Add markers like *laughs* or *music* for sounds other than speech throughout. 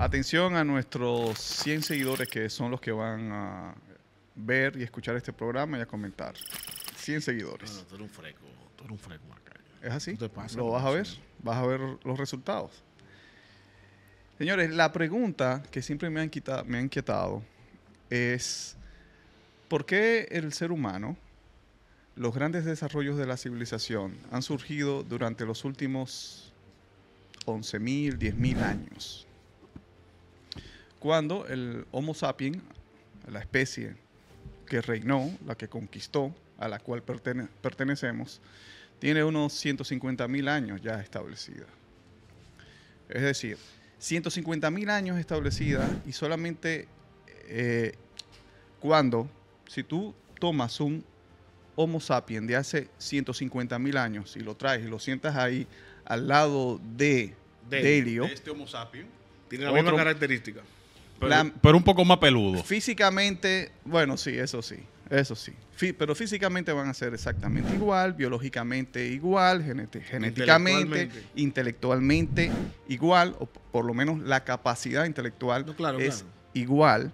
Atención a nuestros 100 seguidores que son los que van a ver y escuchar este programa y a comentar. 100 seguidores. un freco, tú un freco, ¿Es así? Lo vas a ver, vas a ver los resultados. Señores, la pregunta que siempre me, han quitado, me ha inquietado es, ¿por qué el ser humano, los grandes desarrollos de la civilización han surgido durante los últimos 11.000, 10.000 años? cuando el Homo sapiens, la especie que reinó, la que conquistó, a la cual pertenecemos, tiene unos 150.000 años ya establecida. Es decir, 150.000 años establecida y solamente eh, cuando, si tú tomas un Homo sapiens de hace 150.000 años y lo traes y lo sientas ahí al lado de Delio, este Homo sapiens, tiene la misma característica. Pero, un poco más peludo. Físicamente, bueno, sí, eso sí. Eso sí. pero físicamente van a ser exactamente igual, biológicamente igual, genéticamente, intelectualmente. igual, o por lo menos la capacidad intelectual es igual.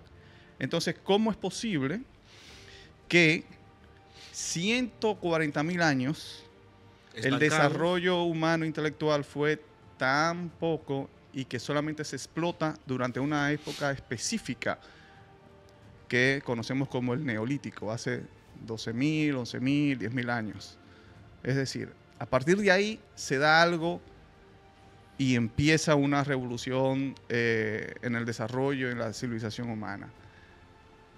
Entonces, ¿cómo es posible que 140 mil años el desarrollo humano intelectual fue tan poco y que solamente se explota durante una época específica que conocemos como el neolítico, hace 12.000, 11.000, 10.000 años. Es decir, a partir de ahí se da algo y empieza una revolución eh, en el desarrollo, en la civilización humana.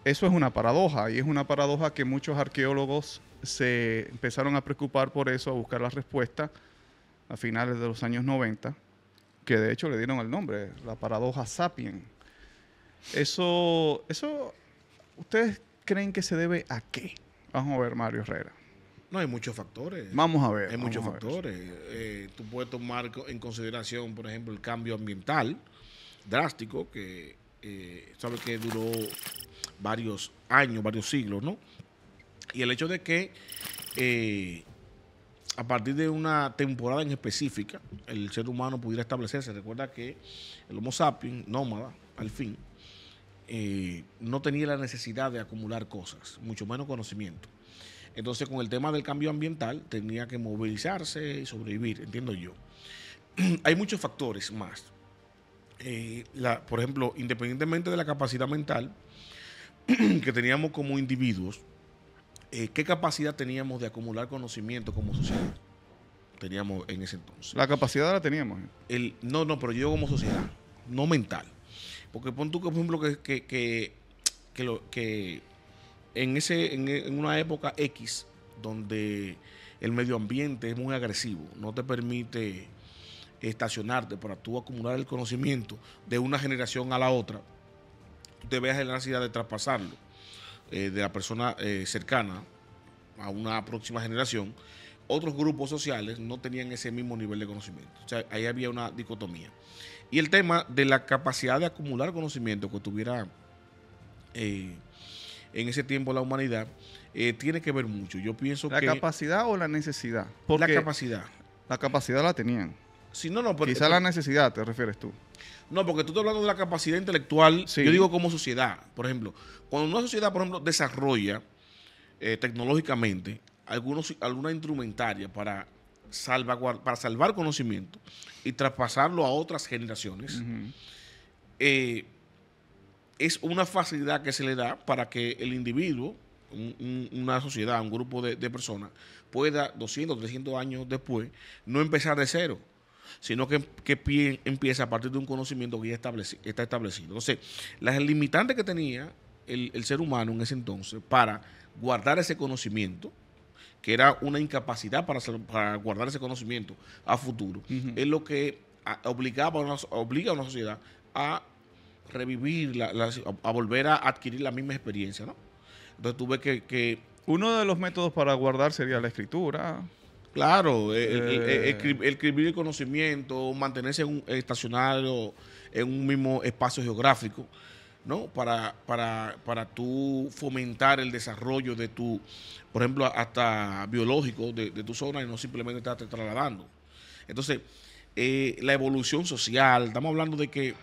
Eso es una paradoja y es una paradoja que muchos arqueólogos se empezaron a preocupar por eso, a buscar la respuesta a finales de los años 90 que de hecho le dieron el nombre, la paradoja Sapien. Eso, eso, ¿ustedes creen que se debe a qué? Vamos a ver, Mario Herrera. No, hay muchos factores. Vamos a ver. Hay muchos factores. Eh, tú puedes tomar en consideración, por ejemplo, el cambio ambiental drástico, que eh, sabes que duró varios años, varios siglos, ¿no? Y el hecho de que eh, a partir de una temporada en específica, el ser humano pudiera establecerse. Recuerda que el Homo sapiens, nómada, al fin, eh, no tenía la necesidad de acumular cosas, mucho menos conocimiento. Entonces, con el tema del cambio ambiental, tenía que movilizarse y sobrevivir, entiendo yo. *clears throat* Hay muchos factores más. Eh, por ejemplo, independientemente de la capacidad mental *clears throat* que teníamos como individuos, eh, qué capacidad teníamos de acumular conocimiento como sociedad. Teníamos en ese entonces. La capacidad la teníamos. Eh. El, no, no, pero yo como sociedad, no mental. Porque pon tú, que por ejemplo, que, que, que, que en, ese, en, en una época X, donde el medio ambiente es muy agresivo, no te permite estacionarte para tú acumular el conocimiento de una generación a la otra, tú te veas en la necesidad de traspasarlo eh, de la persona eh, cercana a una próxima generación, otros grupos sociales no tenían ese mismo nivel de conocimiento. O sea, ahí había una dicotomía. Y el tema de la capacidad de acumular conocimiento que tuviera eh, en ese tiempo la humanidad tiene que ver mucho. Yo pienso ¿La que. ¿La capacidad o la necesidad? la capacidad. La capacidad la tenían no, Quizá la necesidad, te refieres tú. No, porque tú estás hablando de la capacidad intelectual, yo digo como sociedad, por ejemplo. Cuando una sociedad, por ejemplo, desarrolla eh, tecnológicamente algunos, alguna instrumentaria para, para salvar conocimiento y traspasarlo a otras generaciones, eh, es una facilidad que se le da para que el individuo, una sociedad, un grupo de, de personas, pueda 200, 300 años después no empezar de cero sino que, empieza a partir de un conocimiento que ya está establecido. Entonces, las limitantes que tenía el, ser humano en ese entonces para guardar ese conocimiento, que era una incapacidad para, guardar ese conocimiento a futuro, es lo que obligaba a una, obliga a una sociedad a revivir, a volver a adquirir la misma experiencia, ¿no? Entonces tuve que, que... Uno de los métodos para guardar sería la escritura, Claro, eh, eh, eh, escribir el, conocimiento, mantenerse estacionario en un mismo espacio geográfico, ¿no? Para, para, para tú fomentar el desarrollo de tu, por ejemplo, hasta biológico de, tu zona y no simplemente estarte trasladando. Entonces, la evolución social, estamos hablando de que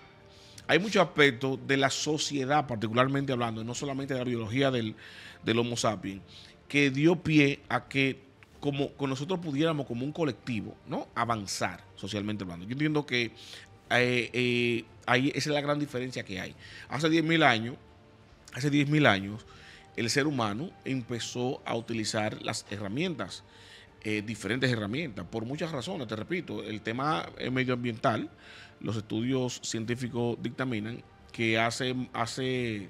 hay muchos aspectos de la sociedad, particularmente hablando, no solamente de la biología del, del Homo sapiens, que dio pie a que como, con nosotros pudiéramos como un colectivo, ¿no? Avanzar socialmente hablando. Yo entiendo que eh, eh, ahí esa es la gran diferencia que hay. Hace 10.000 años, hace 10.000 años, el ser humano empezó a utilizar las herramientas, eh, diferentes herramientas, por muchas razones, te repito, el tema medioambiental, los estudios científicos dictaminan que hace, hace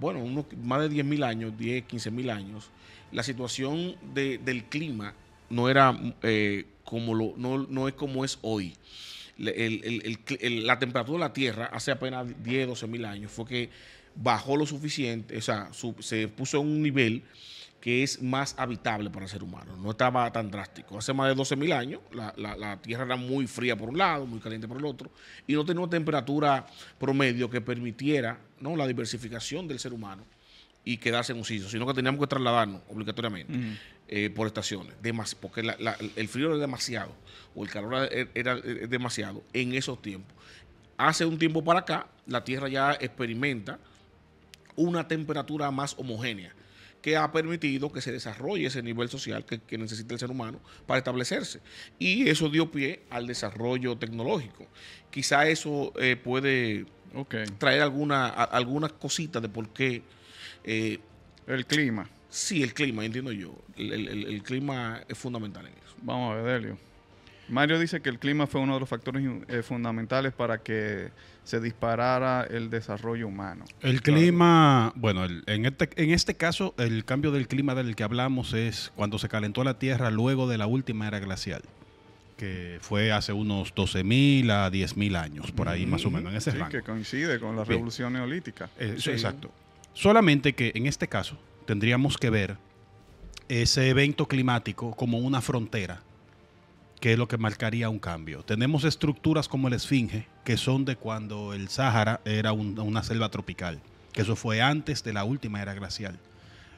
bueno, unos, más de 10.000 años, 10, 15.000 años, la situación del clima no era eh, como lo, no, no, es como es hoy. la temperatura de la Tierra hace apenas 10, 12 mil años fue que bajó lo suficiente, o sea, se puso a un nivel que es más habitable para el ser humano. No estaba tan drástico. Hace más de 12 mil años la, la, Tierra era muy fría por un lado, muy caliente por el otro, y no tenía una temperatura promedio que permitiera ¿no? la diversificación del ser humano y quedarse en un sitio, sino que teníamos que trasladarnos obligatoriamente eh, por estaciones, porque el frío era demasiado o el calor era, eh, demasiado en esos tiempos. Hace un tiempo para acá, la Tierra ya experimenta una temperatura más homogénea que ha permitido que se desarrolle ese nivel social que, necesita el ser humano para establecerse. Y eso dio pie al desarrollo tecnológico. Quizá eso eh, puede traer algunas cositas de por qué eh, el clima. Sí, el clima, entiendo yo. El, clima es fundamental en eso. Vamos a ver, Delio. Mario dice que el clima fue uno de los factores eh, fundamentales para que se disparara el desarrollo humano. El clima, bueno, este, en, este, caso el cambio del clima del que hablamos es cuando se calentó la Tierra luego de la última era glacial, que fue hace unos 12.000 a 10.000 años, por ahí más o menos, en ese sí, que coincide con la revolución neolítica. Eh, exacto. Solamente que en este caso tendríamos que ver ese evento climático como una frontera, que es lo que marcaría un cambio. Tenemos estructuras como el Esfinge, que son de cuando el Sahara era una selva tropical, que eso fue antes de la última era glacial.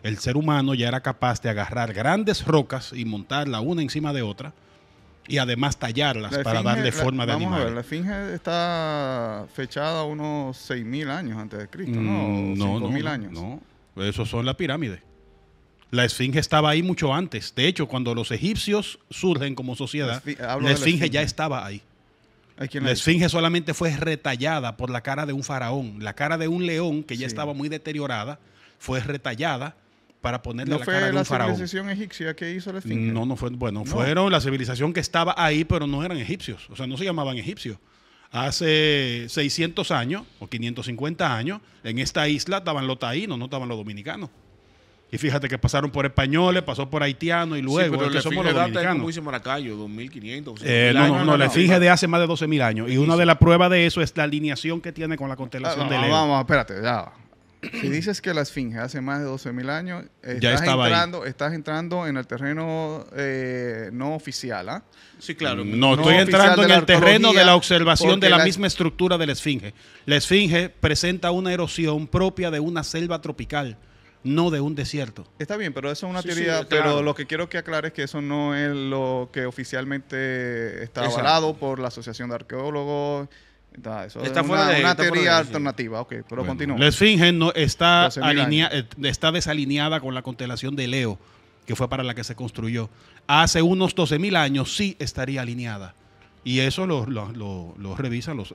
El ser humano ya era capaz de agarrar grandes rocas y montarla una encima de otra, y además tallarlas para darle forma de animal. Vamos a ver, la esfinge está fechada a unos 6.000 años antes de Cristo, ¿no? 5.000 mm, años. No, esos son las pirámides. La esfinge estaba ahí mucho antes. De hecho, cuando los egipcios surgen como sociedad, la, esfinge, ya estaba ahí. La esfinge solamente fue retallada por la cara de un faraón. La cara de un león, que ya estaba muy deteriorada, fue retallada para ponerle ¿No la cara de un la civilización egipcia que hizo el esfinge? No, no fue, bueno, fueron la civilización que estaba ahí, pero no eran egipcios, o sea, no se llamaban egipcios. Hace 600 años o 550 años, en esta isla estaban los taínos, no estaban los dominicanos. Y fíjate que pasaron por españoles, pasó por haitianos y luego pero somos los dominicanos. Como Maracayo, 2500. Eh, no, no, no, no, de hace más de 12.000 años. Y una de las pruebas de eso es la alineación que tiene con la constelación ah, de ah, León. Vamos, espérate, ya si dices que la esfinge hace más de 12.000 años, estás, ya entrando, estás entrando en el terreno eh, no oficial. ¿ah? Sí, claro. Mm, no, estoy entrando en el terreno de la observación de la, misma estructura de la esfinge. La esfinge presenta una erosión propia de una selva tropical no de un desierto. Está bien, pero eso es una teoría. Pero lo que quiero que aclares es que eso no es lo que oficialmente está avalado por la Asociación de Arqueólogos Está, eso una, teoría alternativa, ok, pero continúa. La Esfinge está, eh, está desalineada con la constelación de Leo, que fue para la que se construyó. Hace unos 12.000 años sí estaría alineada. Y eso lo, revisan los,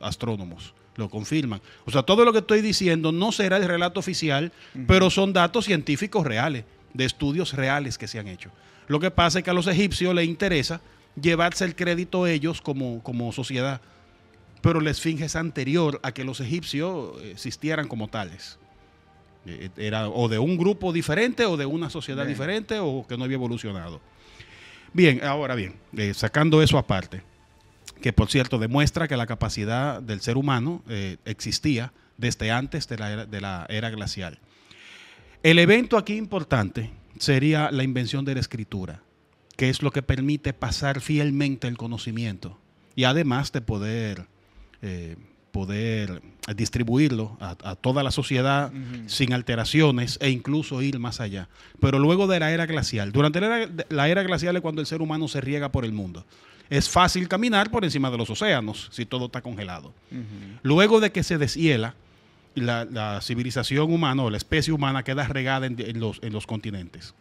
astrónomos, lo confirman. O sea, todo lo que estoy diciendo no será el relato oficial, pero son datos científicos reales, de estudios reales que se han hecho. Lo que pasa es que a los egipcios les interesa llevarse el crédito ellos como, como sociedad pero la esfinge es anterior a que los egipcios eh, existieran como tales. Eh, eh, era o de un grupo diferente o de una sociedad diferente o que no había evolucionado. Bien, ahora bien, sacando eso aparte, que por cierto demuestra que la capacidad del ser humano existía desde antes de la, de la era glacial. El evento aquí importante sería la invención de la escritura, que es lo que permite pasar fielmente el conocimiento y además de poder eh, poder distribuirlo a, toda la sociedad sin alteraciones e incluso ir más allá. Pero luego de la era glacial, durante la era, glacial es cuando el ser humano se riega por el mundo es fácil caminar por encima de los océanos si todo está congelado. Luego de que se deshiela, la, civilización humana o la especie humana queda regada en, los, continentes.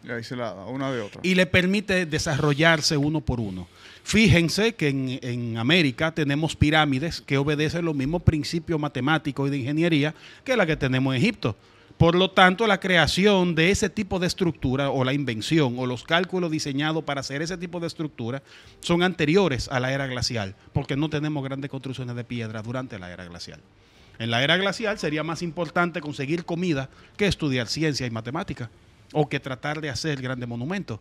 Y le permite desarrollarse uno por uno. Fíjense que en, en, América tenemos pirámides que obedecen los mismos principios matemáticos y de ingeniería que la que tenemos en Egipto. Por lo tanto, la creación de ese tipo de estructura o la invención o los cálculos diseñados para hacer ese tipo de estructura son anteriores a la era glacial, porque no tenemos grandes construcciones de piedra durante la era glacial. En la era glacial sería más importante conseguir comida que estudiar ciencia y matemática o que tratar de hacer grandes monumentos.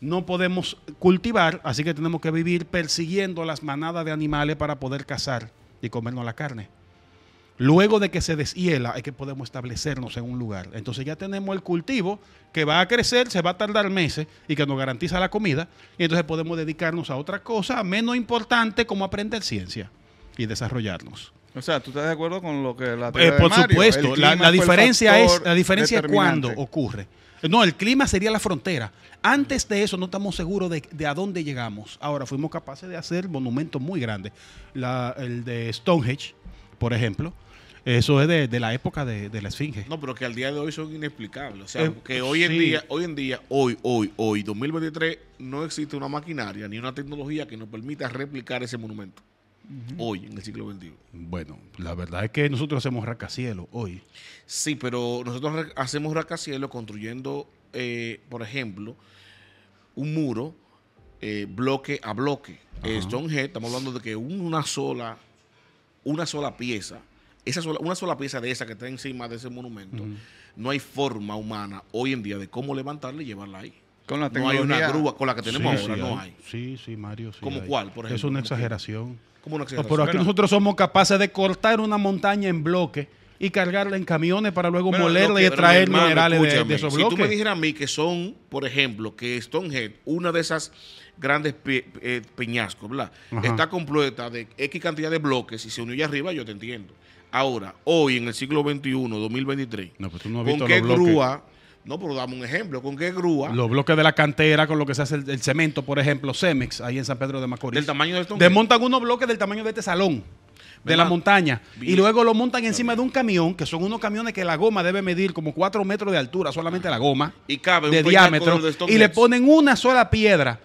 No podemos cultivar, así que tenemos que vivir persiguiendo las manadas de animales para poder cazar y comernos la carne. Luego de que se deshiela, es que podemos establecernos en un lugar. Entonces ya tenemos el cultivo que va a crecer, se va a tardar meses y que nos garantiza la comida. Y entonces podemos dedicarnos a otra cosa menos importante como aprender ciencia y desarrollarlos. O sea, ¿tú estás de acuerdo con lo que la eh, teoría eh, Por supuesto, la, diferencia es la diferencia cuando ocurre. No, el clima sería la frontera. Antes de eso no estamos seguros de, a dónde llegamos. Ahora fuimos capaces de hacer monumentos muy grandes. el de Stonehenge, por ejemplo, eso es de, la época de, la Esfinge. No, pero que al día de hoy son inexplicables. O sea, eh, que hoy en día, hoy en día, hoy, hoy, hoy, 2023, no existe una maquinaria ni una tecnología que nos permita replicar ese monumento hoy, en el siglo XXI? Bueno, la verdad es que nosotros hacemos rascacielos hoy. Sí, pero nosotros hacemos rascacielos construyendo, eh, por ejemplo, un muro eh, bloque a bloque. Eh, estamos hablando de que una sola, una sola pieza, esa una sola pieza de esa que está encima de ese monumento, no hay forma humana hoy en día de cómo levantarla y llevarla ahí. No hay una grúa con la que tenemos ahora, no hay. Sí, sí, Mario. Sí ¿Cómo cuál, por ejemplo? Es una exageración. ¿Cómo una exageración? Pero aquí nosotros somos capaces de cortar una montaña en bloques y cargarla en camiones para luego molerla y traer minerales de, esos bloques. Si tú me dijeras a mí que son, por ejemplo, que Stonehead, una de esas grandes peñascos, ¿verdad? Está completa de X cantidad de bloques y se unió allá arriba, yo te entiendo. Ahora, hoy en el siglo XXI, 2023, pues con qué grúa no, pero dame un ejemplo. ¿Con qué grúa? Los bloques de la cantera, con lo que se hace el, cemento, por ejemplo, Cemex, ahí en San Pedro de Macorís. Del tamaño de Desmontan unos bloques del tamaño de este salón, de la montaña. Y luego lo montan encima de un camión, que son unos camiones que la goma debe medir como cuatro metros de altura, solamente la goma. Y cabe de diámetro. y le ponen una sola piedra.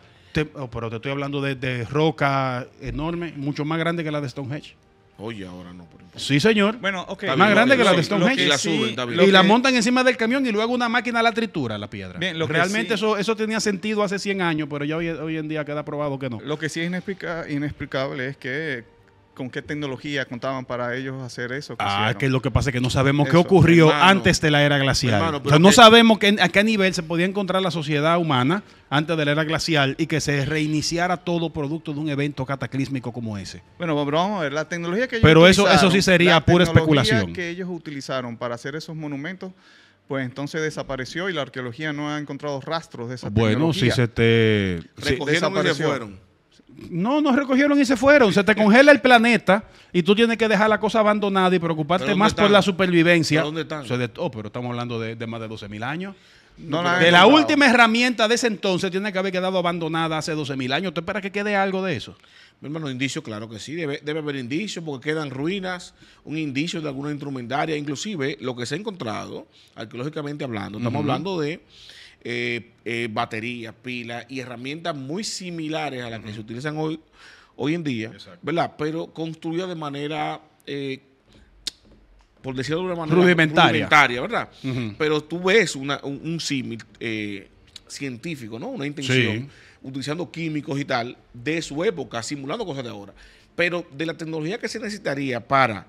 Oh, pero te estoy hablando de roca enorme, mucho más grande que la de Stonehenge. Oye, ahora no. Por sí, señor. Bueno, Está más grande que la de Stonehenge. Y la suben, Y la montan encima del camión y luego una máquina la tritura la piedra. Realmente eso, eso tenía sentido hace 100 años, pero ya hoy, en día queda probado que no. Lo que sí es inexplicable es que con qué tecnología contaban para ellos hacer eso. ah, que lo que pasa es que no sabemos qué ocurrió antes de la era glacial. no sabemos que, a qué nivel se podía encontrar la sociedad humana antes de la era glacial y que se reiniciara todo producto de un evento cataclísmico como ese. Bueno, pero vamos a ver, la tecnología que ellos Pero eso, eso sí sería pura especulación. que ellos utilizaron para hacer esos monumentos pues entonces desapareció y la arqueología no ha encontrado rastros de esa tecnología. Bueno, si se te... Recogieron Y se fueron. No, no recogieron y se fueron. Se te eh, eh. congela el planeta y tú tienes que dejar la cosa abandonada y preocuparte más por la supervivencia. dónde están? oh, pero estamos hablando de, más de 12.000 mil años. de la última herramienta de ese entonces tiene que haber quedado abandonada hace 12.000 mil años. ¿Usted espera que quede algo de eso? Mi hermano, indicios, claro que sí. Debe, haber indicios porque quedan ruinas, un indicio de alguna instrumentaria. Inclusive, lo que se ha encontrado, arqueológicamente hablando, estamos hablando de eh, eh, baterías, pilas y herramientas muy similares a las que se utilizan hoy, hoy en día, ¿verdad? Pero construidas de manera, eh, por decirlo de una manera, rudimentaria, ¿verdad? Pero tú ves un, símil científico, ¿no? Una intención, utilizando químicos y tal, de su época, simulando cosas de ahora. Pero de la tecnología que se necesitaría para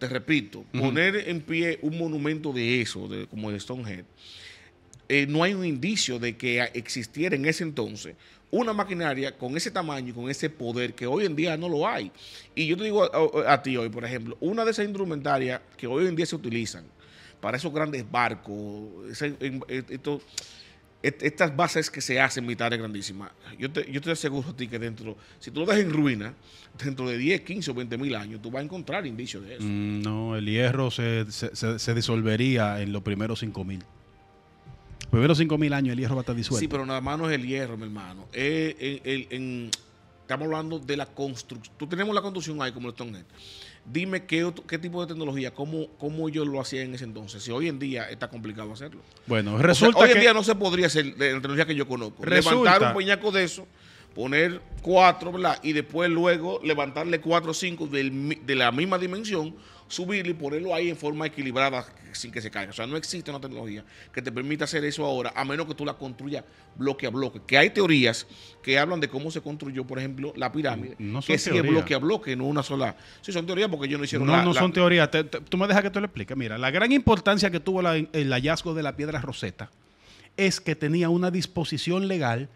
te repito, poner en pie un monumento de eso, de, como el Stonehenge, eh, no hay un indicio de que existiera en ese entonces una maquinaria con ese tamaño y con ese poder que hoy en día no lo hay. Y yo te digo a, ti hoy, por ejemplo, una de esas instrumentarias que hoy en día se utilizan para esos grandes barcos, e, estas bases que se hacen militares grandísimas, yo te, yo te aseguro a ti que dentro, si tú lo dejas en ruina, dentro de 10, 15 o 20 mil años, tú vas a encontrar indicios de eso. Mm, no, el hierro se, se, disolvería en los primeros 5 mil primeros 5.000 años el hierro va a estar disuelto. Sí, pero nada más no es el hierro, mi hermano. estamos hablando de la construcción. Tú tenemos la construcción ahí como el Stonehenge. Dime qué, qué tipo de tecnología, cómo, yo lo hacía en ese entonces. Si hoy en día está complicado hacerlo. Bueno, resulta que... Hoy en día no se podría hacer de la tecnología que yo conozco. Levantar un puñaco de eso, poner cuatro, ¿verdad? Y después luego levantarle cuatro o cinco de la misma dimensión subirlo y ponerlo ahí en forma equilibrada sin que se caiga. O sea, no existe una tecnología que te permita hacer eso ahora, a menos que tú la construyas bloque a bloque. Que hay teorías que hablan de cómo se construyó, por ejemplo, la pirámide, no que es bloque a bloque, no una sola. Sí, son teorías porque yo no hicieron No, no son teorías. tú me dejas que te lo explique. Mira, la gran importancia que tuvo el hallazgo de la piedra roseta es que tenía una disposición legal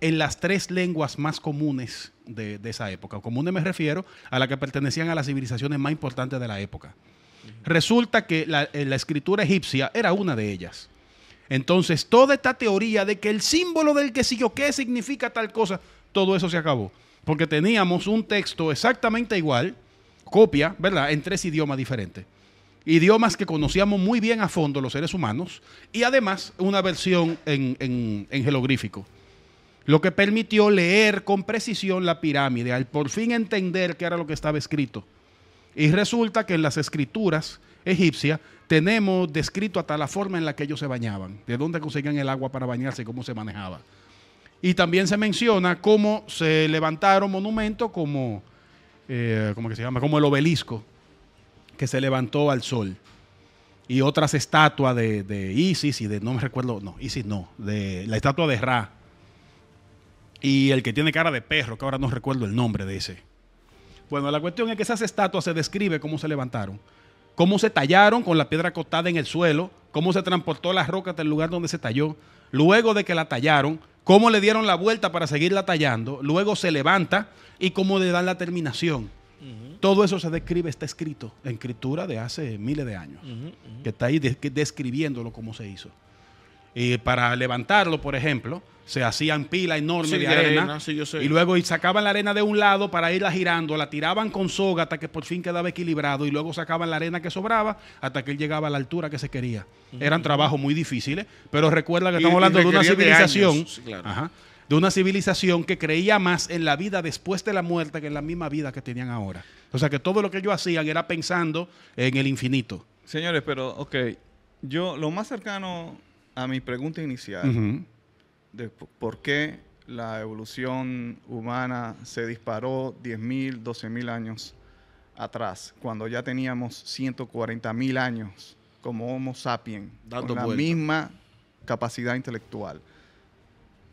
en las tres lenguas más comunes de, esa época. Comunes me refiero a las que pertenecían a las civilizaciones más importantes de la época. Resulta que eh, la, escritura egipcia era una de ellas. Entonces, toda esta teoría de que el símbolo del que siguió qué significa tal cosa, todo eso se acabó. Porque teníamos un texto exactamente igual, copia, ¿verdad?, en tres idiomas diferentes idiomas que conocíamos muy bien a fondo los seres humanos y además una versión en, en, en jeroglífico lo que permitió leer con precisión la pirámide, al por fin entender qué era lo que estaba escrito. Y resulta que en las escrituras egipcias tenemos descrito hasta la forma en la que ellos se bañaban, de dónde conseguían el agua para bañarse y cómo se manejaba. Y también se menciona cómo se levantaron monumentos como, eh, que se llama? Como el obelisco que se levantó al sol. Y otras estatuas de, de Isis y de, no me recuerdo, no, Isis no, de la estatua de Ra, y el que tiene cara de perro, que ahora no recuerdo el nombre de ese. Bueno, la cuestión es que esas estatuas se describe cómo se levantaron, cómo se tallaron con la piedra acotada en el suelo, cómo se transportó roca hasta el lugar donde se talló, luego de que la tallaron, cómo le dieron la vuelta para seguirla tallando, luego se levanta y cómo le dan la terminación. Todo eso se describe, está escrito en escritura de hace miles de años, que está ahí describiéndolo cómo se hizo. Y para levantarlo, por ejemplo, se hacían pilas enormes de, arena, y luego y sacaban la arena de un lado para irla girando, la tiraban con soga hasta que por fin quedaba equilibrado y luego sacaban la arena que sobraba hasta que él llegaba a la altura que se quería. Eran trabajos muy difíciles, pero recuerda que estamos hablando de una civilización. De, una civilización que creía más en la vida después de la muerte que en la misma vida que tenían ahora. O sea que todo lo que ellos hacían era pensando en el infinito. Señores, pero ok, yo lo más cercano a mi pregunta inicial, de por qué la evolución humana se disparó 10.000, 12.000 años atrás, cuando ya teníamos 140.000 años como Homo sapiens, con la misma capacidad intelectual.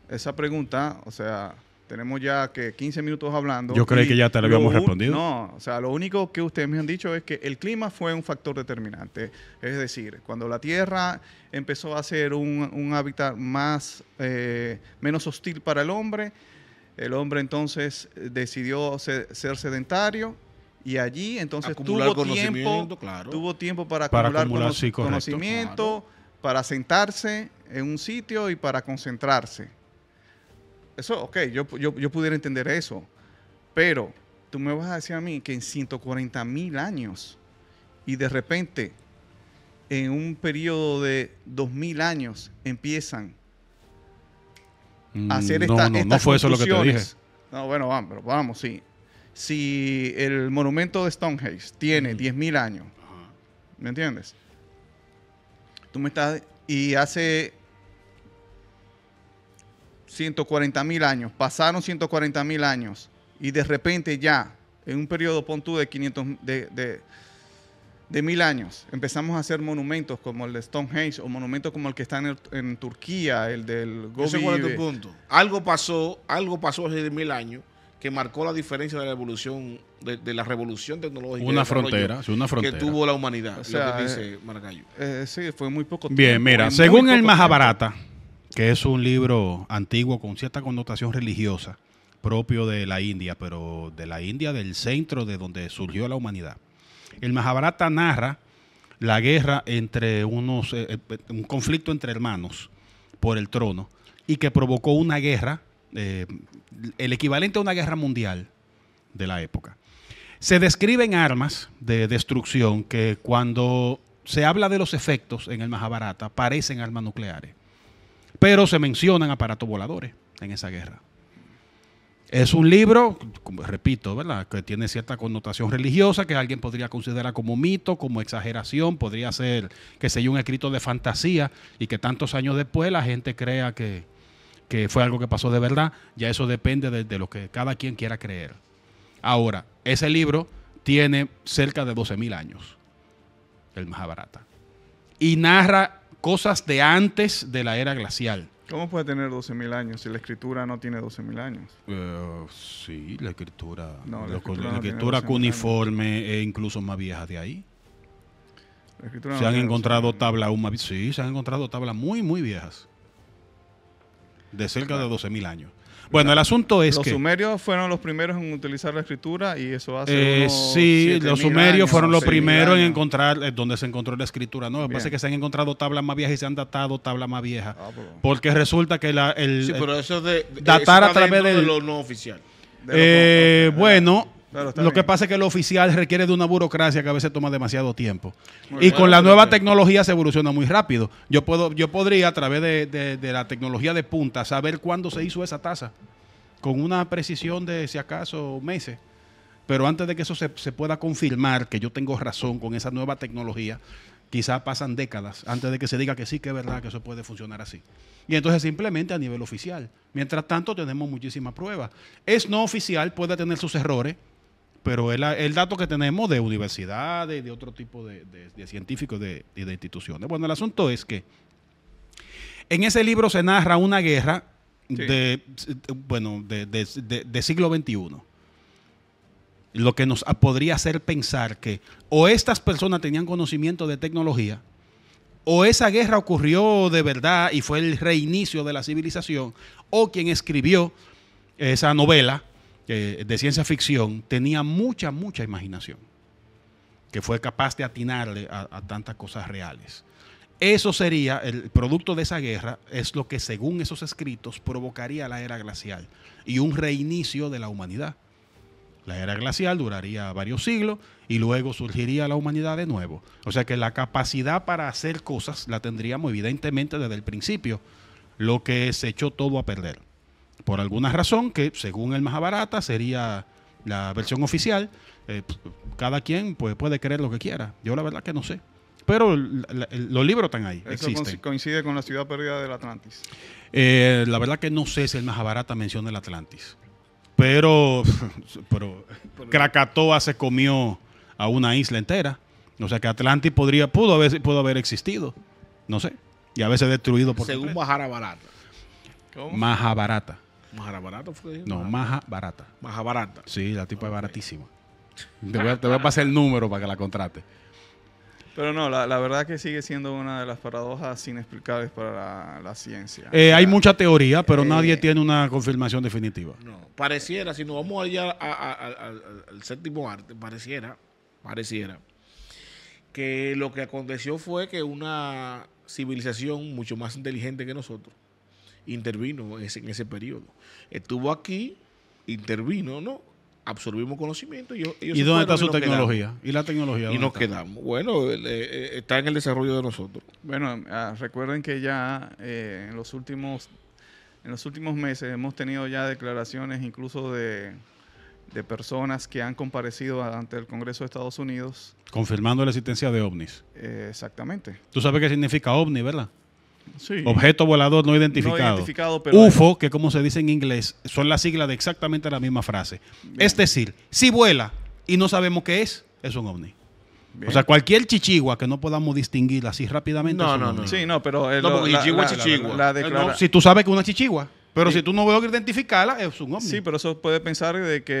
Esa pregunta, o sea, tenemos ya que 15 minutos hablando. Yo creí que ya te lo habíamos respondido. No, o sea, lo único que ustedes me han dicho es que el clima fue un factor determinante. Es decir, cuando la Tierra empezó a ser un, hábitat más, eh, menos hostil para el hombre, el hombre entonces decidió ser, sedentario y allí entonces tuvo tiempo, para, acumular, conocimiento, para sentarse en un sitio y para concentrarse. Eso, ok, yo, pudiera entender eso. Pero tú me vas a decir a mí que en 140 mil años y de repente en un periodo de 2000 años empiezan a hacer mm, esta, no, no fue eso lo que te dije. No, bueno, vamos, pero vamos, sí. Si el monumento de Stonehenge tiene 10 mil años, ¿me entiendes? Tú me estás... Y hace 140 mil años, pasaron 140 mil años y de repente ya, en un periodo pontú de 500, de, mil años, empezamos a hacer monumentos como el de Stonehenge o monumentos como el que está en, Turquía, el del Gobi. Algo pasó, algo pasó hace mil años que marcó la diferencia de la evolución, de, la revolución tecnológica. Una frontera, una frontera. Que tuvo la humanidad, eh, eh, sí, fue muy poco tiempo. Bien, mira, según el Mahabharata, que es un libro antiguo con cierta connotación religiosa propio de la India, pero de la India del centro de donde surgió la humanidad. El Mahabharata narra la guerra entre unos, eh, eh, un conflicto entre hermanos por el trono y que provocó una guerra, eh, el equivalente a una guerra mundial de la época. Se describen armas de destrucción que cuando se habla de los efectos en el Mahabharata parecen armas nucleares pero se mencionan aparatos voladores en esa guerra. Es un libro, repito, ¿verdad? que tiene cierta connotación religiosa que alguien podría considerar como mito, como exageración, podría ser que sea un escrito de fantasía y que tantos años después la gente crea que, fue algo que pasó de verdad. Ya eso depende de, lo que cada quien quiera creer. Ahora, ese libro tiene cerca de 12.000 años, el más Mahabharata y narra cosas de antes de la era glacial. ¿Cómo puede tener 12.000 años si la escritura no tiene 12.000 años? Eh, sí, la escritura, la escritura, cuniforme e incluso más vieja de ahí. se han encontrado tablas aún más, sí, se han encontrado tablas muy, muy viejas. De cerca de 12.000 años. Bueno, el asunto es los que... Los sumerios fueron los primeros en utilizar la escritura y eso hace... Eh, sí, los sumerios fueron los primeros en encontrar eh, donde se encontró la escritura. No, lo que pasa es que se han encontrado tablas más viejas y se han datado tablas más viejas. Ah, porque resulta que la, el, sí, pero eso de, datar a través De lo no oficial. Eh, bueno, lo que pasa es que lo oficial requiere de una burocracia que a veces toma demasiado tiempo. y con la nueva tecnología se evoluciona muy rápido. Yo puedo, yo podría, a través de, la tecnología de punta, saber cuándo se hizo esa tasa. Con una precisión de, si acaso, meses. Pero antes de que eso se, se pueda confirmar que yo tengo razón con esa nueva tecnología, quizás pasan décadas antes de que se diga que sí, que es verdad, que eso puede funcionar así. Y entonces simplemente a nivel oficial. Mientras tanto, tenemos muchísimas pruebas. Es no oficial, puede tener sus errores pero el, dato que tenemos de universidades, de otro tipo de, científicos y de, instituciones. Bueno, el asunto es que en ese libro se narra una guerra de, bueno, de, siglo XXI. Lo que nos podría hacer pensar que o estas personas tenían conocimiento de tecnología, o esa guerra ocurrió de verdad y fue el reinicio de la civilización, o quien escribió esa novela de ciencia ficción tenía mucha, mucha imaginación, que fue capaz de atinarle a, a tantas cosas reales. Eso sería, el producto de esa guerra es lo que según esos escritos provocaría la era glacial y un reinicio de la humanidad. La era glacial duraría varios siglos y luego surgiría la humanidad de nuevo. O sea que la capacidad para hacer cosas la tendríamos evidentemente desde el principio, lo que se echó todo a perder por alguna razón que según el barata sería la versión oficial, eh, pues, cada quien pues, puede creer lo que quiera. Yo la verdad que no sé. Pero los libros están ahí. Eso coincide con la ciudad perdida del Atlantis. Eh, la verdad que no sé si el barata menciona el Atlantis. *laughs* Pero, pero Krakatoa se comió a una isla entera. O sea que Atlantis podría, pudo haber, pudo haber existido. No sé. Y a veces destruido por Según más barata ¿Cómo? barata ¿Maja barata fue? No, maja, barata. Maja barata. Sí, la tipa es baratísima. Te voy, a, pasar el número para que la contrate. Pero no, la, la verdad que sigue siendo una de las paradojas inexplicables para la, ciencia. Eh, hay mucha teoría, pero eh, nadie tiene una confirmación definitiva. No, pareciera, si nos vamos allá al séptimo arte, pareciera, pareciera, que lo que aconteció fue que una civilización mucho más inteligente que nosotros intervino en ese, en ese periodo. Estuvo aquí, intervino, ¿no? absorbimos conocimiento. Y, ellos ¿Y dónde está su tecnología? ¿Y la tecnología? Y nos quedamos. Bueno, eh, eh, está en el desarrollo de nosotros. Bueno, ah, recuerden que ya eh, en los últimos en los últimos meses hemos tenido ya declaraciones incluso de, personas que han comparecido ante el Congreso de Estados Unidos. Confirmando la existencia de ovnis. exactamente. Tú sabes qué significa ovni, ¿verdad? Objeto volador no identificado. UFO, que como se dice en inglés, son las siglas de exactamente la misma frase. Es decir, si vuela y no sabemos qué es, es un ovni. O sea, cualquier chichigua que no podamos distinguir así rápidamente. No, no, no. Sí, no, pero. El, chichigua. si tú sabes que una chichigua. Pero si tú no logras identificarla, es un ovni. Sí, pero eso puede pensar de que,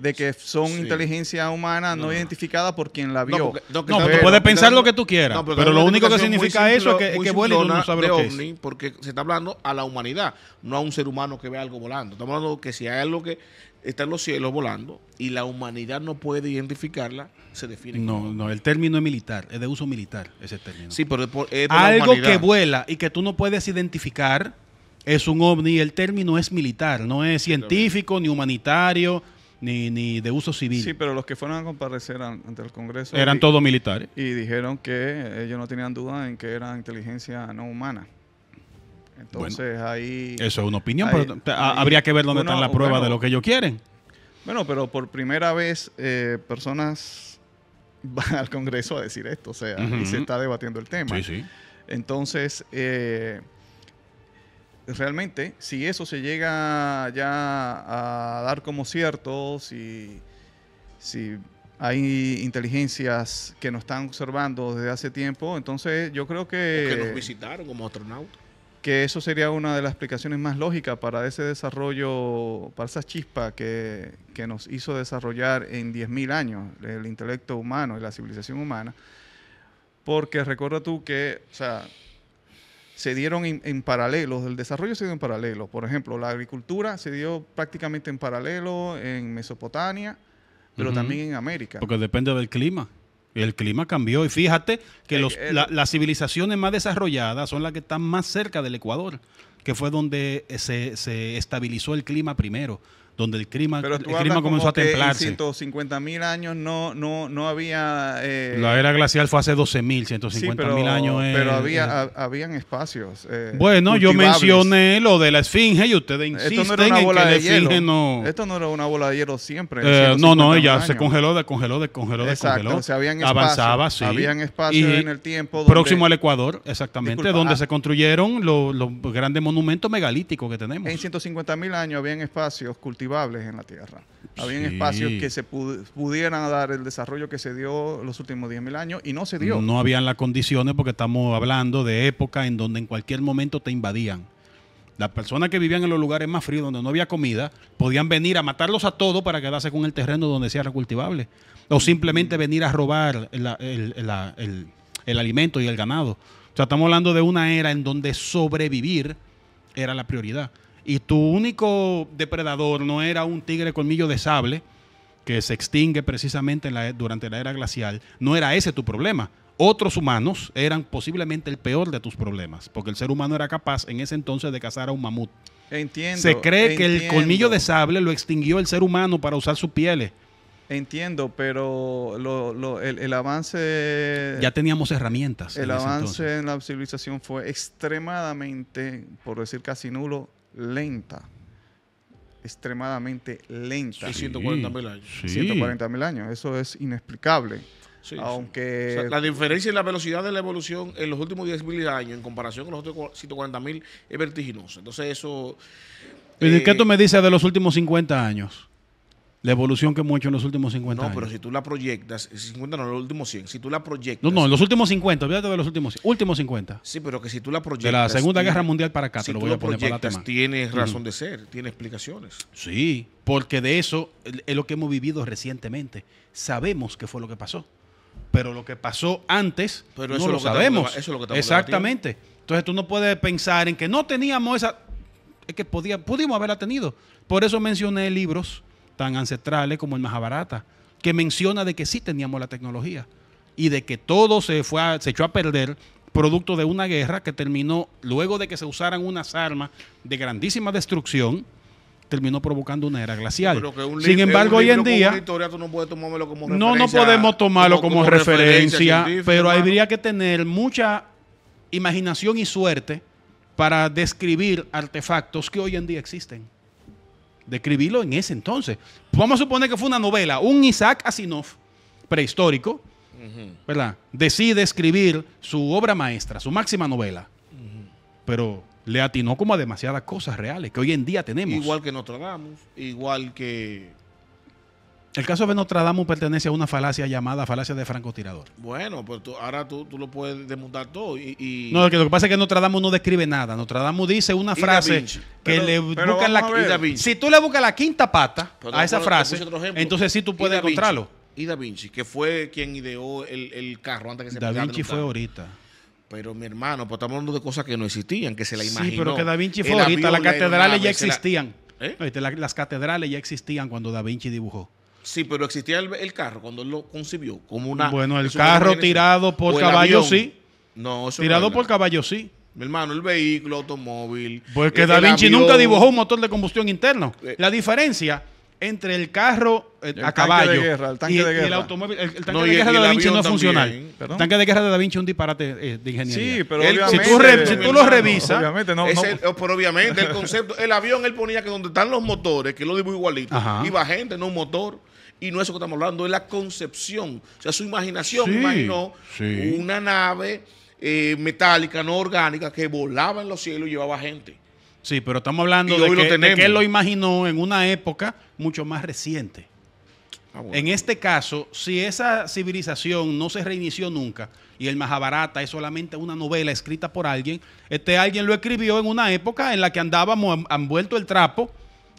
de que son inteligencia humana no, identificada por quien la vio. No, tú puedes pensar lo que tú quieras. pero, lo único que significa eso es que, vuela y no ovni, Porque se está hablando a la humanidad, no a un ser humano que ve algo volando. Estamos hablando que si hay algo que está en los cielos volando y la humanidad no puede identificarla, se define. No, como... no, el término es militar, es de uso militar ese término. Sí, pero es por, algo que vuela y que tú no puedes identificar es un ovni. El término es militar, no es científico ni humanitario. Ni, de uso civil. Sí, pero los que fueron a comparecer ante el Congreso... Eran todos militares. Y dijeron que ellos no tenían duda en que era inteligencia no humana. Entonces ahí... Eso es una opinión, pero habría que ver dónde está la prueba de lo que ellos quieren. Bueno, pero por primera vez eh, personas *laughs* van al Congreso a decir esto, o sea, se está debatiendo el tema. Sí, sí. Entonces, eh, realmente, si eso se llega ya a dar como cierto, si, si hay inteligencias que nos están observando desde hace tiempo, entonces yo creo que... que nos visitaron como astronautas. Que eso sería una de las explicaciones más lógicas para ese desarrollo, para esa chispa que, que nos hizo desarrollar en 10.000 años el intelecto humano y la civilización humana. Porque recuerda tú que, o sea, se dieron en, en, paralelo, el desarrollo se dio en paralelo. Por ejemplo, la agricultura se dio prácticamente en paralelo en Mesopotamia, pero también en América. Porque depende del clima. El clima cambió y fíjate que eh, eh, las civilizaciones más desarrolladas son las que están más cerca del Ecuador, que fue donde se, se estabilizó el clima primero donde el clima, clima comenzó a templarse. 150 mil años no, no, no había... Eh, la era glacial fue hace 12 mil, 150 mil años. pero había, habían espacios. Eh, bueno, yo mencioné lo de la esfinge y ustedes insisten Esto no era una bola no... Esto no era una bola de hielo siempre. Eh, no, no, ya se congeló, descongeló, descongeló, descongeló. habían Avanzaba, sí. Habían espacios en el tiempo Próximo al Ecuador, exactamente, donde ah. se construyeron los, los grandes monumentos megalíticos que tenemos. En 150 mil años habían espacios cultivados en la tierra. Habían espacios que se pudieran dar el desarrollo que se dio los últimos 10.000 años y no se dio. No habían las condiciones porque estamos hablando de época en donde en cualquier momento te invadían. Las personas que vivían en los lugares más fríos donde no había comida podían venir a matarlos a todos para quedarse con el terreno donde sea recultivable. O simplemente venir a robar el, el alimento y el ganado. O sea, estamos hablando de una era en donde sobrevivir era la prioridad y tu único depredador no era un tigre colmillo de sable, que se extingue precisamente durante la era glacial, no era ese tu problema. Otros humanos eran posiblemente el peor de tus problemas, porque el ser humano era capaz en ese entonces de cazar a un mamut. Entiendo. Se cree que el colmillo de sable lo extinguió el ser humano para usar su pieles. Entiendo, pero el, avance... Ya teníamos herramientas. El en avance en la civilización fue extremadamente, por decir casi nulo, lenta, extremadamente lenta. Sí, 140 mil años. años, eso es inexplicable. Aunque... la diferencia en la velocidad de la evolución en los últimos mil años en comparación con los otros mil es vertiginosa. Entonces eso... ¿Qué eh, tú me dices de los últimos 50 años? La evolución que hemos hecho en los últimos 50 años. No, pero si tú la proyectas, 50 no, los últimos 100, si tú la proyectas... No, no, los últimos 50, olvídate de los últimos últimos 50. Sí, pero que si tú la proyectas... De la Segunda Guerra Mundial para acá, te lo voy a poner para la tema. tienes razón de ser, tiene explicaciones. Sí, porque de eso es lo que hemos vivido recientemente. Sabemos qué fue lo que pasó, pero lo que pasó antes pero eso no lo, sabemos. Eso lo que Exactamente. Entonces tú no puedes pensar en que no teníamos esa... Es que podía, pudimos haberla tenido. Por eso mencioné libros tan ancestrales como el Mahabharata, que menciona de que sí teníamos la tecnología y de que todo se, fue a, se echó a perder producto de una guerra que terminó, luego de que se usaran unas armas de grandísima destrucción, terminó provocando una era glacial. Sin embargo, hoy en día no, no, podemos tomarlo como, referencia, pero habría que tener mucha imaginación y suerte para describir artefactos que hoy en día existen escribirlo en ese entonces. Vamos a suponer que fue una novela, un Isaac Asimov prehistórico, ¿verdad? Decide escribir su obra maestra, su máxima novela, pero le atinó como a demasiadas cosas reales que hoy en día tenemos. Igual que Nostradamus, igual que el caso de Notre Dame pertenece a una falacia llamada falacia de francotirador. Bueno, pues ahora tú, tú, lo puedes desmontar todo y... No, lo que, pasa es que Notre Dame no describe nada. Notre Dame dice una frase que le buscan la... Si tú le buscas la quinta pata a esa frase, entonces sí tú puedes encontrarlo. Y Da Vinci, que fue quien ideó el, carro antes que se Da Vinci fue ahorita. Pero mi hermano, pues estamos hablando de cosas que no existían, que se la imaginó. Sí, pero que Da Vinci fue ahorita. las catedrales ya existían. ¿Eh? las catedrales ya existían cuando Da Vinci dibujó. Sí, pero existía el, carro cuando él lo concibió como una. Bueno, el carro tirado por caballo, sí. No, eso Tirado por caballo, sí. Mi hermano, el vehículo, automóvil. Porque eh, Da Vinci nunca dibujó un motor de combustión interno. Eh. La diferencia entre el carro eh, a caballo el tanque y, de guerra. el automóvil. El, tanque de guerra de Da Vinci no es funcional. El tanque de guerra de Da Vinci es un disparate de ingeniería. Sí, pero él, si, tú si tú, lo revisas. obviamente, no, Pero obviamente, el concepto. El avión él ponía que donde están los motores, que lo dibujó igualito, iba gente, no un motor y no es eso que estamos hablando, es la concepción. O sea, su imaginación imaginó una nave eh, metálica, no orgánica, que volaba en los cielos y llevaba gente. Sí, pero estamos hablando de que, él lo imaginó en una época mucho más reciente. Ah, en este caso, si esa civilización no se reinició nunca y el Mahabharata es solamente una novela escrita por alguien, este alguien lo escribió en una época en la que andábamos envuelto el trapo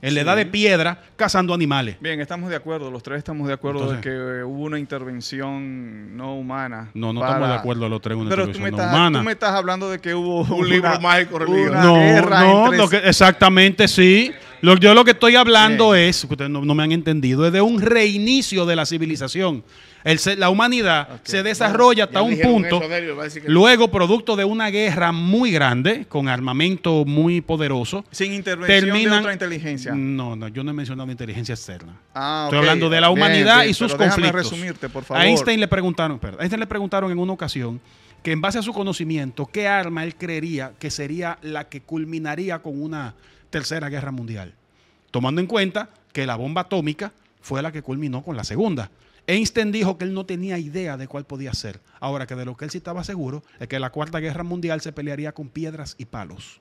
en la edad de piedra cazando animales. Bien, estamos de acuerdo, los tres estamos de acuerdo de que eh, hubo una intervención no humana. No, no estamos de acuerdo los tres una intervención no estás, tú me estás hablando de que hubo un libro mágico religioso. no, guerra no, exactamente sí. yo lo que estoy hablando es, ustedes no me han entendido, es de un reinicio de la civilización la humanidad se desarrolla hasta un punto. Luego, producto de una guerra muy grande, con armamento muy poderoso. Sin intervención de otra inteligencia. No, no, yo no he mencionado inteligencia externa. Ah, Estoy hablando de la humanidad y sus conflictos. A Einstein le preguntaron, a Einstein le preguntaron en una ocasión que en base a su conocimiento, qué arma él creería que sería la que culminaría con una tercera guerra mundial. Tomando en cuenta que la bomba atómica fue la que culminó con la segunda. Einstein dijo que él no tenía idea de cuál podía ser. Ahora que de lo que él sí estaba seguro es que la Cuarta Guerra Mundial se pelearía con piedras y palos.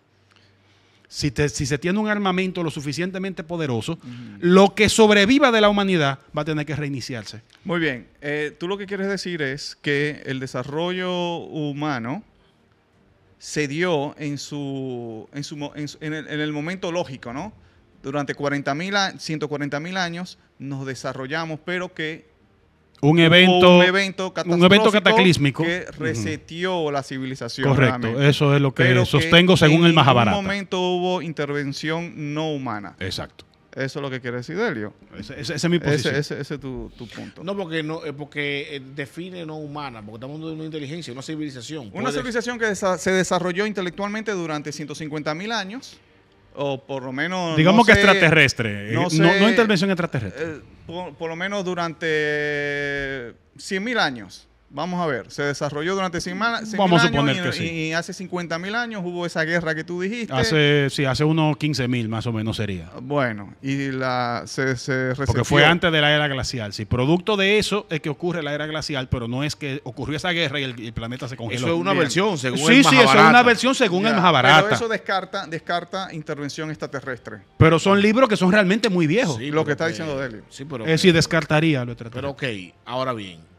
Si, se tiene un armamento lo suficientemente poderoso, lo que sobreviva de la humanidad va a tener que reiniciarse. Muy bien, eh, tú lo que quieres decir es que el desarrollo humano se dio en, su, en, el, momento lógico, ¿no? durante 140 mil años nos desarrollamos, pero que un evento, un evento, cataclísmico que resetió la civilización. Correcto, eso es lo que sostengo según el Mahabharata. En un momento hubo intervención no humana. Exacto. Eso es lo que quiere decir Delio. Ese, es mi posición. Ese, es tu, punto. No, porque no, eh, porque eh, define no humana, porque estamos hablando de una inteligencia, una civilización. Una civilización que se desarrolló intelectualmente durante 150 mil años, o por lo menos. Digamos que extraterrestre, no, intervención extraterrestre. Eh, por, lo menos durante 100.000 años. Vamos a ver, se desarrolló durante 100, Vamos años y, y hace 50 mil años hubo esa guerra que tú dijiste. Hace, sí, hace unos 15 mil más o menos sería. Bueno, y la, se, se Porque fue antes de la era glacial, sí. Producto de eso es que ocurre la era glacial, pero no es que ocurrió esa guerra y el, planeta se congeló. Eso es una versión según más el Sí, sí, eso es una versión según el Mahabharata. Pero eso descarta, descarta intervención extraterrestre. Pero son libros que son realmente muy viejos. Sí, lo que está diciendo Deli. Sí, pero... Es decir, descartaría lo extraterrestre. Pero ok, ahora bien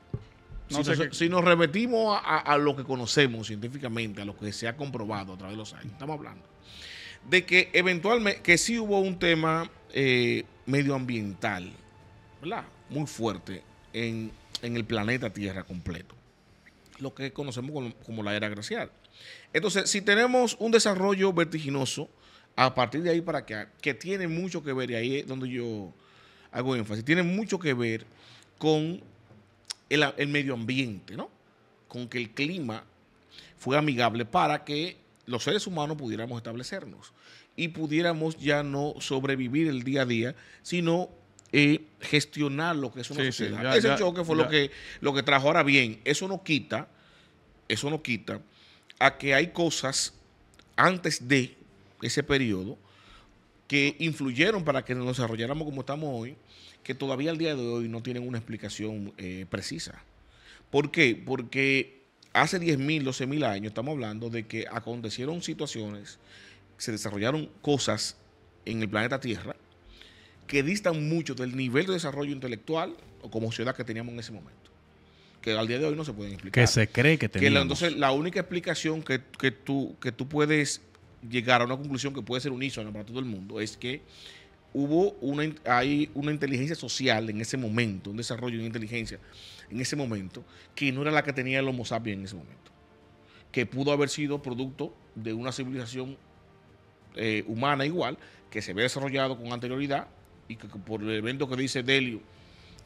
si, nos, repetimos a, lo que conocemos científicamente, a lo que se ha comprobado a través de los años, estamos hablando de que eventualmente, que sí hubo un tema eh, medioambiental, ¿verdad? Muy fuerte en, el planeta Tierra completo, lo que conocemos como, la era glacial. Entonces, si tenemos un desarrollo vertiginoso, a partir de ahí para acá, que tiene mucho que ver, y ahí es donde yo hago énfasis, tiene mucho que ver con el, medio ambiente, ¿no? Con que el clima fue amigable para que los seres humanos pudiéramos establecernos y pudiéramos ya no sobrevivir el día a día, sino eh, gestionar lo que es una sociedad. Ese choque fue lo que, lo que trajo. Ahora bien, eso nos quita, eso nos quita a que hay cosas antes de ese periodo que influyeron para que nos desarrolláramos como estamos hoy, que todavía al día de hoy no tienen una explicación eh, precisa. ¿Por qué? Porque hace 10.000, 12.000 años estamos hablando de que acontecieron situaciones, se desarrollaron cosas en el planeta Tierra que distan mucho del nivel de desarrollo intelectual o como ciudad que teníamos en ese momento. Que al día de hoy no se pueden explicar. Que se cree que teníamos. entonces la única explicación que, tú, que tú puedes llegar a una conclusión que puede ser unísona para todo el mundo, es que hubo una, hay una inteligencia social en ese momento, un desarrollo de inteligencia en ese momento, que no era la que tenía el Homo sapiens en ese momento, que pudo haber sido producto de una civilización eh, humana igual, que se había desarrollado con anterioridad y que, por el evento que dice Delio,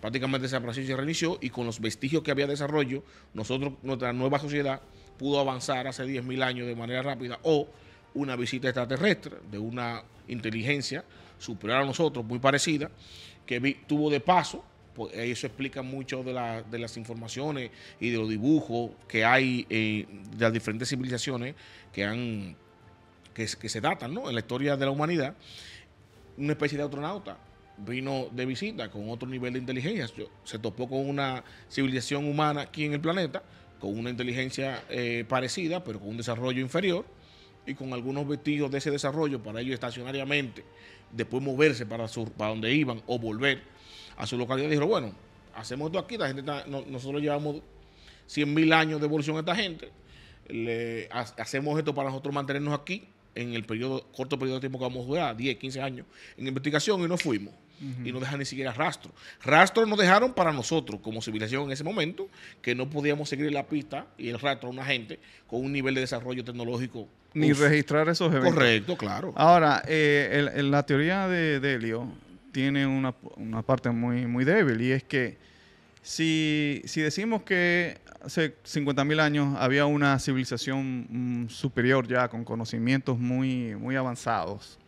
prácticamente Esa y se reinició, y con los vestigios que había desarrollo, nosotros, nuestra nueva sociedad pudo avanzar hace 10.000 años de manera rápida, o una visita extraterrestre de una inteligencia superior a nosotros, muy parecida, que tuvo de paso, pues eso explica mucho de, las informaciones y de los dibujos que hay eh, de las diferentes civilizaciones que han que, se datan en la historia de la humanidad. Una especie de astronauta vino de visita con otro nivel de inteligencia, se topó con una civilización humana aquí en el planeta, con una inteligencia eh, parecida, pero con un desarrollo inferior y con algunos vestigios de ese desarrollo para ellos estacionariamente después moverse para, donde iban o volver a su localidad. Dijeron, bueno, hacemos esto aquí, la gente nosotros llevamos 100 mil años de evolución a esta gente, hacemos esto para nosotros mantenernos aquí en el periodo, corto periodo de tiempo que vamos a jugar 10, 15 años, en investigación y no fuimos. Y no dejan ni siquiera rastro. Rastro nos dejaron para nosotros como civilización en ese momento, que no podíamos seguir la pista y el rastro a una gente con un nivel de desarrollo tecnológico ni registrar esos eventos. Correcto, claro. Ahora, eh, la teoría de Delio tiene una, parte muy, muy débil y es que si, decimos que hace 50.000 años había una civilización mm, superior ya con conocimientos muy, muy avanzados.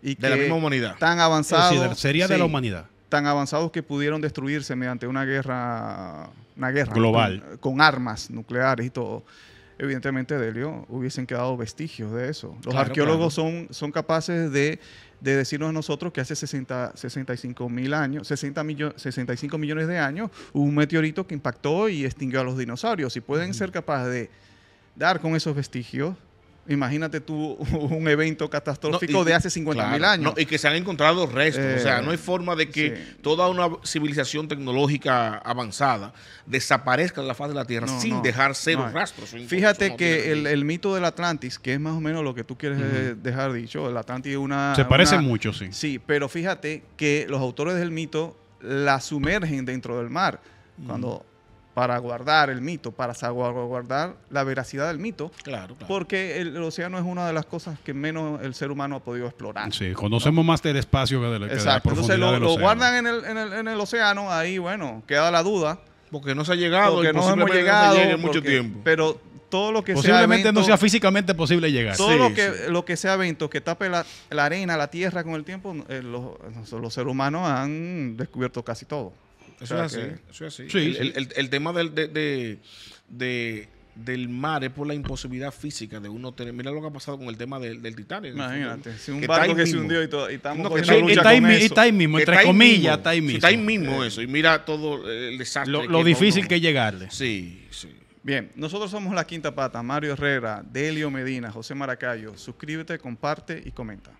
Y de la misma humanidad. Tan avanzados. sería de la humanidad. Tan avanzados que pudieron destruirse mediante una guerra, una guerra global. con armas nucleares y todo evidentemente Delio hubiesen quedado vestigios de eso. Los arqueólogos Son, son capaces de, de, decirnos a nosotros que hace 60, 65 mil años, 60 65 millones de años, hubo un meteorito que impactó y extinguió a los dinosaurios. Y pueden ser capaces de dar con esos vestigios Imagínate tú *laughs* un evento catastrófico de hace 50.000 mil años. y que se han encontrado restos. o sea, no hay eh, forma de que toda una civilización tecnológica avanzada desaparezca de la faz de la Tierra sin dejar cero rastros. Fíjate que el, mito del Atlantis, que es más o menos lo que tú quieres eh, dejar dicho, el Atlantis es una... Se parece mucho, sí. Sí, pero fíjate que los autores del mito la sumergen dentro del mar. Cuando para guardar el mito, para guardar la veracidad del mito. Claro, Porque el, océano es una de las cosas que menos el ser humano ha podido explorar. Sí, conocemos más del espacio que de la, Exacto. Entonces lo, guardan en el, océano, ahí, bueno, queda la duda. Porque no se ha llegado, que no no se mucho tiempo. Pero todo lo que sea evento, no sea físicamente posible llegar. Todo lo que lo que sea evento que tape la, arena, la tierra con el tiempo, eh, los, los, seres humanos han descubierto casi todo. Eso, es, así, eso es así. Sí, el, el, el, tema del, de, de, del mar es por la imposibilidad física de uno tener. Mira lo que ha pasado con el tema del, del Imagínate, si un barco que se hundió y, todo, y estamos está, está, ahí, eso. está, ahí, mismo, entre comillas, está ahí mismo. Está ahí mismo eso. Y mira todo el desastre. Lo, difícil que es llegarle. Sí, sí. Bien, nosotros somos La Quinta Pata, Mario Herrera, Delio Medina, José Maracayo. Suscríbete, comparte y comenta.